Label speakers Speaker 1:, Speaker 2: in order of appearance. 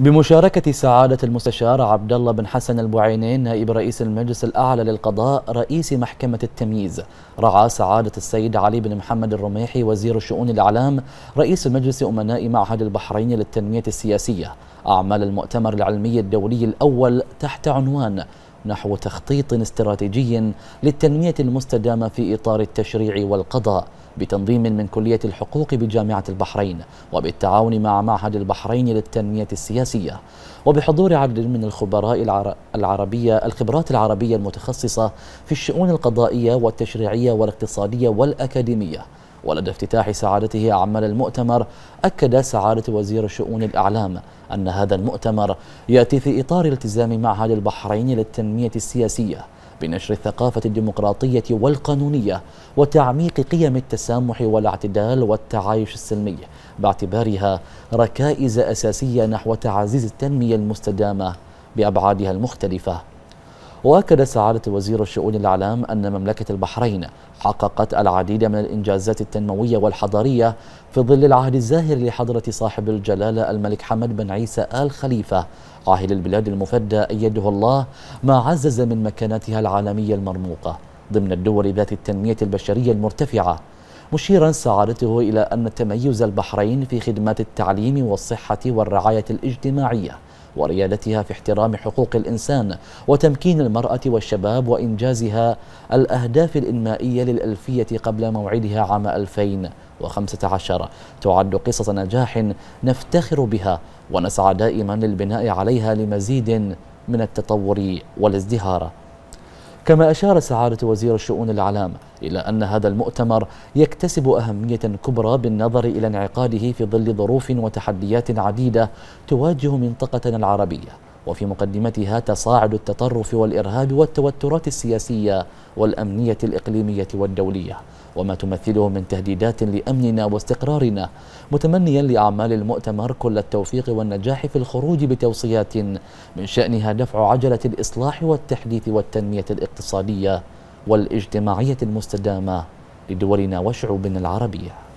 Speaker 1: بمشاركة سعادة المستشار عبد الله بن حسن البعينين نائب رئيس المجلس الأعلى للقضاء رئيس محكمة التمييز رعى سعادة السيد علي بن محمد الرميحي وزير شؤون الإعلام رئيس مجلس أمناء معهد البحرين للتنمية السياسية أعمال المؤتمر العلمي الدولي الأول تحت عنوان نحو تخطيط استراتيجي للتنمية المستدامة في إطار التشريع والقضاء بتنظيم من كلية الحقوق بجامعة البحرين وبالتعاون مع معهد البحرين للتنمية السياسية وبحضور عدد من الخبراء العربية الخبرات العربية المتخصصة في الشؤون القضائية والتشريعية والاقتصادية والأكاديمية ولدى افتتاح سعادته أعمال المؤتمر أكد سعادة وزير شؤون الإعلام أن هذا المؤتمر يأتي في إطار التزام معهد البحرين للتنمية السياسية بنشر الثقافة الديمقراطية والقانونية وتعميق قيم التسامح والاعتدال والتعايش السلمي باعتبارها ركائز أساسية نحو تعزيز التنمية المستدامة بأبعادها المختلفة واكد سعاده وزير الشؤون الاعلام ان مملكه البحرين حققت العديد من الانجازات التنمويه والحضاريه في ظل العهد الزاهر لحضره صاحب الجلاله الملك حمد بن عيسى ال خليفه عاهل البلاد المفدى ايده الله ما عزز من مكانتها العالميه المرموقه ضمن الدول ذات التنميه البشريه المرتفعه مشيرا سعادته الى ان تميز البحرين في خدمات التعليم والصحه والرعايه الاجتماعيه وريادتها في احترام حقوق الإنسان وتمكين المرأة والشباب وإنجازها الأهداف الإنمائية للألفية قبل موعدها عام 2015 تعد قصة نجاح نفتخر بها ونسعى دائما للبناء عليها لمزيد من التطور والازدهار كما أشار سعادة وزير الشؤون الإعلام إلى أن هذا المؤتمر يكتسب أهمية كبرى بالنظر إلى انعقاده في ظل ظروف وتحديات عديدة تواجه منطقتنا العربية وفي مقدمتها تصاعد التطرف والإرهاب والتوترات السياسية والأمنية الإقليمية والدولية وما تمثله من تهديدات لأمننا واستقرارنا متمنيا لأعمال المؤتمر كل التوفيق والنجاح في الخروج بتوصيات من شأنها دفع عجلة الإصلاح والتحديث والتنمية الاقتصادية والاجتماعية المستدامة لدولنا وشعوبنا العربيه